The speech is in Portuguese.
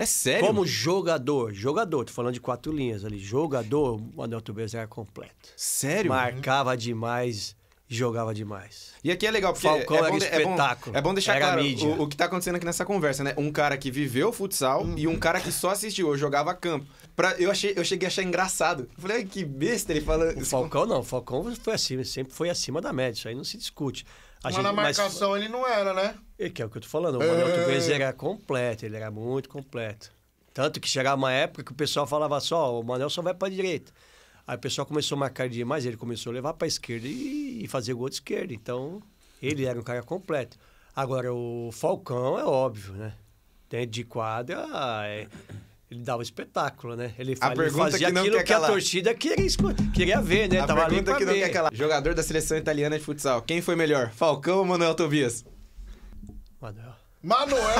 É sério? Como jogador, jogador, tô falando de quatro linhas ali. Jogador, o Manuel Tubezer era é completo. Sério? Marcava demais, jogava demais. E aqui é legal, porque Falcão é, é bom, espetáculo. é, bom, é bom deixar era claro o, o, que está acontecendo aqui nessa conversa, né? Um cara que viveu futsal uhum. e um cara que só assistiu ou jogava campo. Pra, eu, achei, eu cheguei a achar engraçado. Eu falei, que besta ele fala... O Falcão não, o Falcão foi acima, sempre foi acima da média, isso aí não se discute. A mas gente, na marcação mas, ele não era, né? É que é o que eu tô falando, o Manuel é... era completo, ele era muito completo. Tanto que chegava uma época que o pessoal falava só, o Manuel só vai pra direita. Aí o pessoal começou a marcar demais, ele começou a levar para a esquerda e, e fazer gol de esquerda. Então, ele era um cara completo. Agora, o Falcão é óbvio, né? Dentro de quadra, é, ele dava espetáculo, né? Ele, a ele fazia que aquilo que a torcida queria, queria ver, né? A Tava pergunta que não quer Jogador da seleção italiana de futsal, quem foi melhor? Falcão ou Manuel Tobias? Manuel. Manuel!